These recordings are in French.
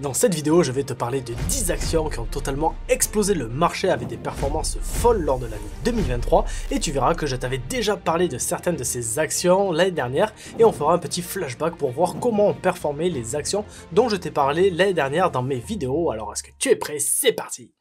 Dans cette vidéo, je vais te parler de 10 actions qui ont totalement explosé le marché avec des performances folles lors de l'année 2023 et tu verras que je t'avais déjà parlé de certaines de ces actions l'année dernière et on fera un petit flashback pour voir comment ont performé les actions dont je t'ai parlé l'année dernière dans mes vidéos. Alors est-ce que tu es prêt C'est parti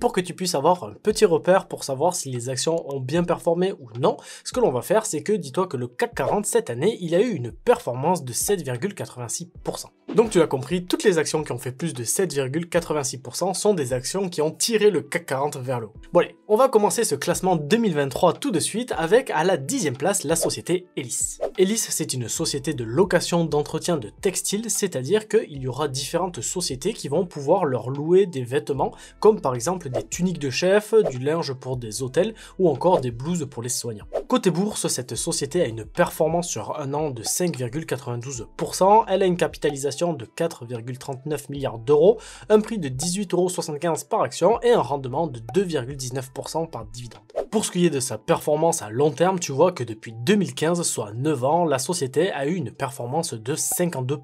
pour que tu puisses avoir un petit repère pour savoir si les actions ont bien performé ou non, ce que l'on va faire, c'est que dis-toi que le CAC 40 cette année, il a eu une performance de 7,86%. Donc tu l'as compris, toutes les actions qui ont fait plus de 7,86% sont des actions qui ont tiré le CAC 40 vers le haut. Bon allez, on va commencer ce classement 2023 tout de suite avec à la dixième place la société Hélice. Elis, c'est une société de location d'entretien de textiles, c'est-à-dire qu'il y aura différentes sociétés qui vont pouvoir leur louer des vêtements, comme par exemple des tuniques de chef, du linge pour des hôtels ou encore des blouses pour les soignants. Côté bourse, cette société a une performance sur un an de 5,92%, elle a une capitalisation de 4,39 milliards d'euros, un prix de 18,75€ par action et un rendement de 2,19% par dividende. Pour ce qui est de sa performance à long terme, tu vois que depuis 2015, soit 9 ans, la société a eu une performance de 52%.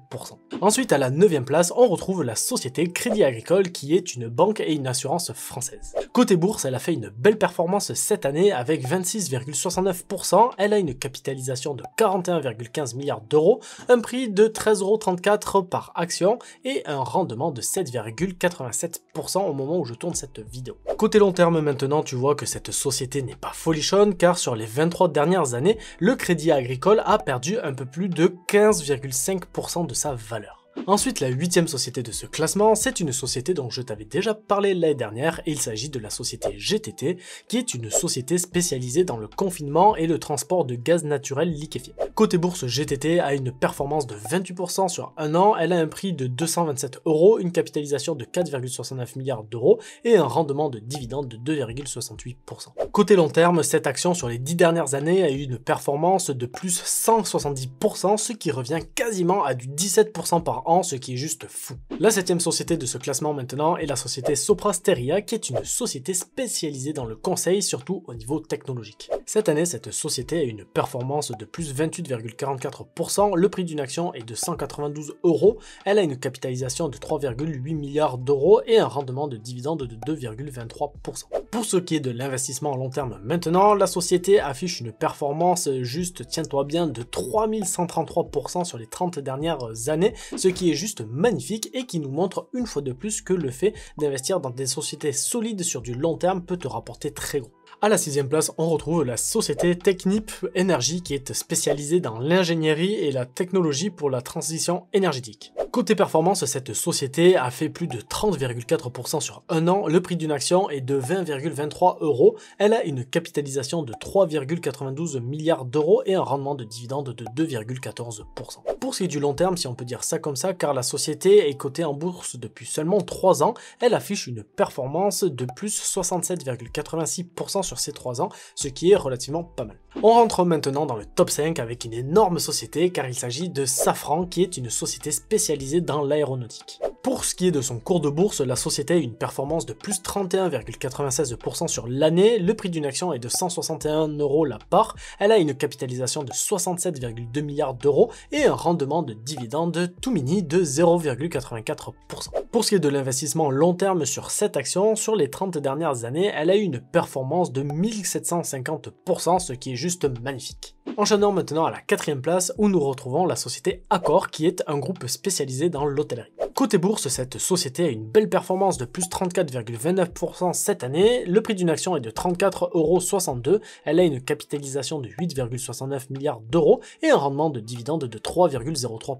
Ensuite, à la 9 place, on retrouve la société Crédit Agricole qui est une banque et une assurance française. Côté bourse, elle a fait une belle performance cette année avec 26,69%, elle a une capitalisation de 41,15 milliards d'euros, un prix de 13,34€ par action et un rendement de 7,87% au moment où je tourne cette vidéo. Côté long terme maintenant, tu vois que cette société n'est pas folichonne car sur les 23 dernières années, le Crédit Agricole a perdu un peu plus de 15,5% de sa valeur. Ensuite, la huitième société de ce classement, c'est une société dont je t'avais déjà parlé l'année dernière et il s'agit de la société GTT, qui est une société spécialisée dans le confinement et le transport de gaz naturel liquéfié. Côté bourse, GTT a une performance de 28% sur un an, elle a un prix de 227 euros, une capitalisation de 4,69 milliards d'euros et un rendement de dividende de 2,68%. Côté long terme, cette action sur les dix dernières années a eu une performance de plus 170%, ce qui revient quasiment à du 17% par an ce qui est juste fou. La septième société de ce classement maintenant est la société Soprasteria, qui est une société spécialisée dans le conseil, surtout au niveau technologique. Cette année, cette société a une performance de plus 28,44%, le prix d'une action est de 192 euros, elle a une capitalisation de 3,8 milliards d'euros et un rendement de dividende de 2,23%. Pour ce qui est de l'investissement à long terme maintenant, la société affiche une performance juste, tiens-toi bien, de 3133% sur les 30 dernières années, ce qui est juste magnifique et qui nous montre une fois de plus que le fait d'investir dans des sociétés solides sur du long terme peut te rapporter très gros. À la sixième place, on retrouve la société Technip Energy qui est spécialisée dans l'ingénierie et la technologie pour la transition énergétique. Côté performance, cette société a fait plus de 30,4% sur un an, le prix d'une action est de 20,23 euros, elle a une capitalisation de 3,92 milliards d'euros et un rendement de dividende de 2,14%. Pour ce qui est du long terme, si on peut dire ça comme ça, car la société est cotée en bourse depuis seulement 3 ans, elle affiche une performance de plus 67,86% sur ces 3 ans, ce qui est relativement pas mal. On rentre maintenant dans le top 5 avec une énorme société car il s'agit de Safran qui est une société spécialisée dans l'aéronautique. Pour ce qui est de son cours de bourse, la société a une performance de plus 31,96% sur l'année, le prix d'une action est de 161 euros la part, elle a une capitalisation de 67,2 milliards d'euros et un rendement de dividende tout mini de 0,84%. Pour ce qui est de l'investissement long terme sur cette action, sur les 30 dernières années, elle a eu une performance de 1750%, ce qui est juste magnifique. Enchaînons maintenant à la quatrième place où nous retrouvons la société Accor qui est un groupe spécialisé dans l'hôtellerie. Côté bourse, cette société a une belle performance de plus 34,29% cette année, le prix d'une action est de 34,62€, elle a une capitalisation de 8,69 milliards d'euros et un rendement de dividende de 3,03%.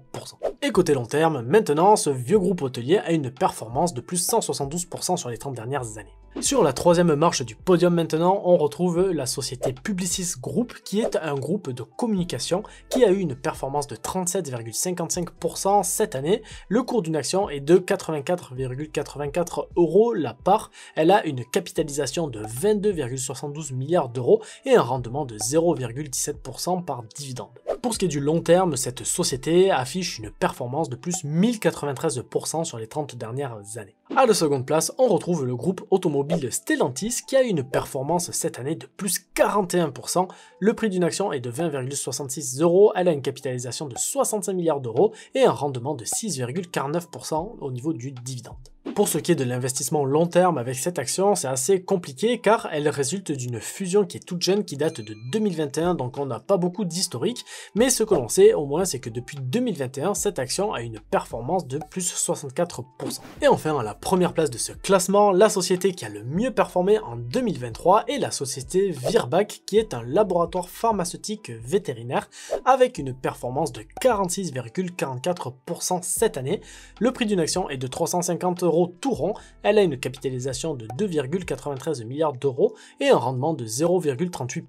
Et côté long terme, maintenant, ce vieux groupe hôtelier a une performance de plus 172% sur les 30 dernières années. Sur la troisième marche du podium maintenant, on retrouve la société Publicis Group qui est un groupe de communication qui a eu une performance de 37,55% cette année. Le cours d'une action est de 84,84 euros la part. Elle a une capitalisation de 22,72 milliards d'euros et un rendement de 0,17% par dividende. Pour ce qui est du long terme, cette société affiche une performance de plus 1093% sur les 30 dernières années. À la seconde place, on retrouve le groupe automobile Stellantis qui a une performance cette année de plus 41%. Le prix d'une action est de 20,66 euros, elle a une capitalisation de 65 milliards d'euros et un rendement de 6,49% au niveau du dividende pour ce qui est de l'investissement long terme avec cette action, c'est assez compliqué car elle résulte d'une fusion qui est toute jeune qui date de 2021, donc on n'a pas beaucoup d'historique, mais ce que l'on sait au moins c'est que depuis 2021, cette action a une performance de plus 64%. Et enfin, à la première place de ce classement, la société qui a le mieux performé en 2023 est la société Virbac qui est un laboratoire pharmaceutique vétérinaire avec une performance de 46,44% cette année. Le prix d'une action est de 350 euros tout rond, elle a une capitalisation de 2,93 milliards d'euros et un rendement de 0,38%.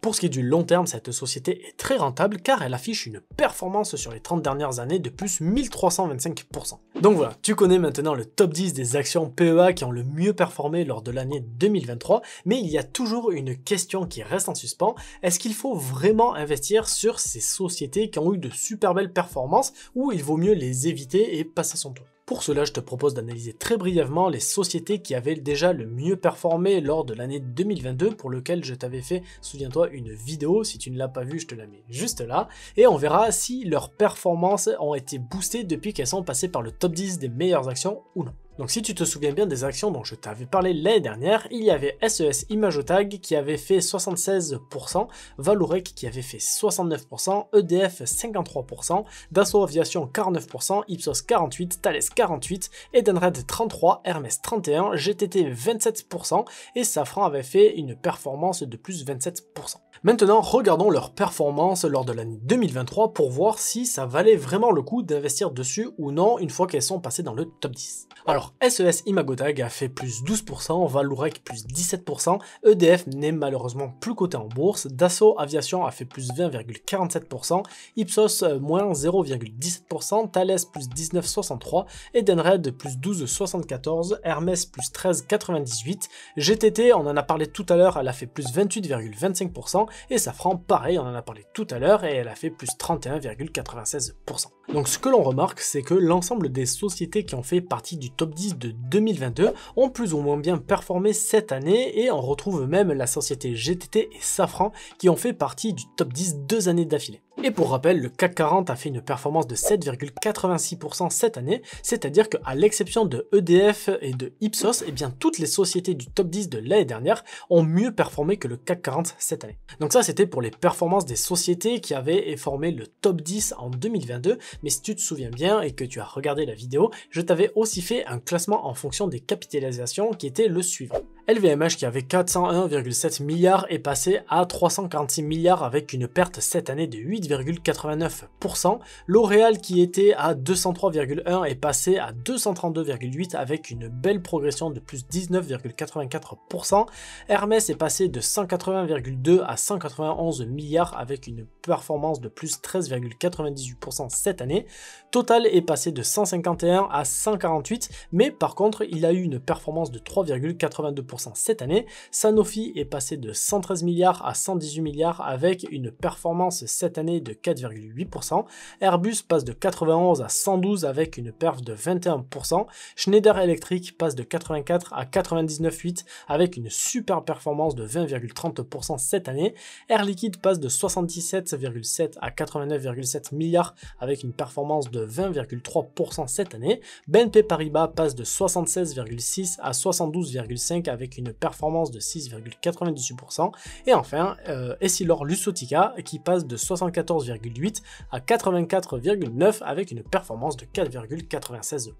Pour ce qui est du long terme, cette société est très rentable car elle affiche une performance sur les 30 dernières années de plus 1325%. Donc voilà, tu connais maintenant le top 10 des actions PEA qui ont le mieux performé lors de l'année 2023, mais il y a toujours une question qui reste en suspens, est-ce qu'il faut vraiment investir sur ces sociétés qui ont eu de super belles performances ou il vaut mieux les éviter et passer son tour pour cela, je te propose d'analyser très brièvement les sociétés qui avaient déjà le mieux performé lors de l'année 2022 pour lequel je t'avais fait, souviens-toi, une vidéo, si tu ne l'as pas vue, je te la mets juste là, et on verra si leurs performances ont été boostées depuis qu'elles sont passées par le top 10 des meilleures actions ou non. Donc si tu te souviens bien des actions dont je t'avais parlé l'année dernière, il y avait SES ImageOtag qui avait fait 76%, Valorec qui avait fait 69%, EDF 53%, Dassault Aviation 49%, Ipsos 48%, Thales 48%, Edenred 33%, Hermes 31%, GTT 27% et Safran avait fait une performance de plus 27%. Maintenant, regardons leur performance lors de l'année 2023 pour voir si ça valait vraiment le coup d'investir dessus ou non une fois qu'elles sont passées dans le top 10. Alors SES e Imagotag a fait plus 12%, Valourec plus 17%, EDF n'est malheureusement plus coté en bourse, Dassault Aviation a fait plus 20,47%, Ipsos moins 0,17%, Thales plus 19,63%, Edenred plus 12,74%, Hermès plus 13,98%, GTT on en a parlé tout à l'heure, elle a fait plus 28,25% et Safran pareil, on en a parlé tout à l'heure et elle a fait plus 31,96%. Donc ce que l'on remarque c'est que l'ensemble des sociétés qui ont fait partie du top 10 de 2022 ont plus ou moins bien performé cette année et on retrouve même la société GTT et Safran qui ont fait partie du top 10 deux années d'affilée. Et pour rappel, le CAC 40 a fait une performance de 7,86% cette année, c'est-à-dire qu'à l'exception de EDF et de Ipsos, et eh bien toutes les sociétés du top 10 de l'année dernière ont mieux performé que le CAC 40 cette année. Donc ça c'était pour les performances des sociétés qui avaient formé le top 10 en 2022, mais si tu te souviens bien et que tu as regardé la vidéo, je t'avais aussi fait un classement en fonction des capitalisations qui était le suivant. LVMH qui avait 401,7 milliards est passé à 346 milliards avec une perte cette année de 8,89%. L'Oréal qui était à 203,1 est passé à 232,8 avec une belle progression de plus 19,84%. Hermès est passé de 180,2 à 191 milliards avec une performance de plus 13,98% cette année. Total est passé de 151 à 148, mais par contre il a eu une performance de 3,82% cette année. Sanofi est passé de 113 milliards à 118 milliards avec une performance cette année de 4,8%. Airbus passe de 91 à 112 avec une perf de 21%. Schneider Electric passe de 84 à 99,8 avec une super performance de 20,30% cette année. Air Liquide passe de 77,7 à 89,7 milliards avec une performance de 20,3% cette année. BNP Paribas passe de 76,6 à 72,5 avec avec une performance de 6,98%. Et enfin, euh, Essilor Lusotica qui passe de 74,8 à 84,9 avec une performance de 4,96%.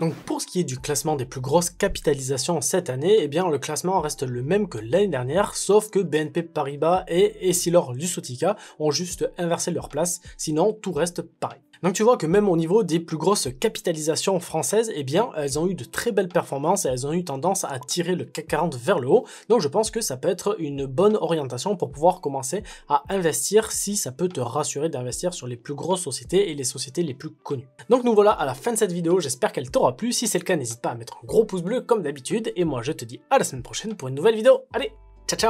Donc pour ce qui est du classement des plus grosses capitalisations cette année, eh bien le classement reste le même que l'année dernière, sauf que BNP Paribas et Essilor Lusotica ont juste inversé leur place, sinon tout reste pareil. Donc tu vois que même au niveau des plus grosses capitalisations françaises, eh bien, elles ont eu de très belles performances et elles ont eu tendance à tirer le CAC 40 vers le haut. Donc je pense que ça peut être une bonne orientation pour pouvoir commencer à investir si ça peut te rassurer d'investir sur les plus grosses sociétés et les sociétés les plus connues. Donc nous voilà à la fin de cette vidéo, j'espère qu'elle t'aura plu. Si c'est le cas, n'hésite pas à mettre un gros pouce bleu comme d'habitude et moi je te dis à la semaine prochaine pour une nouvelle vidéo. Allez, ciao ciao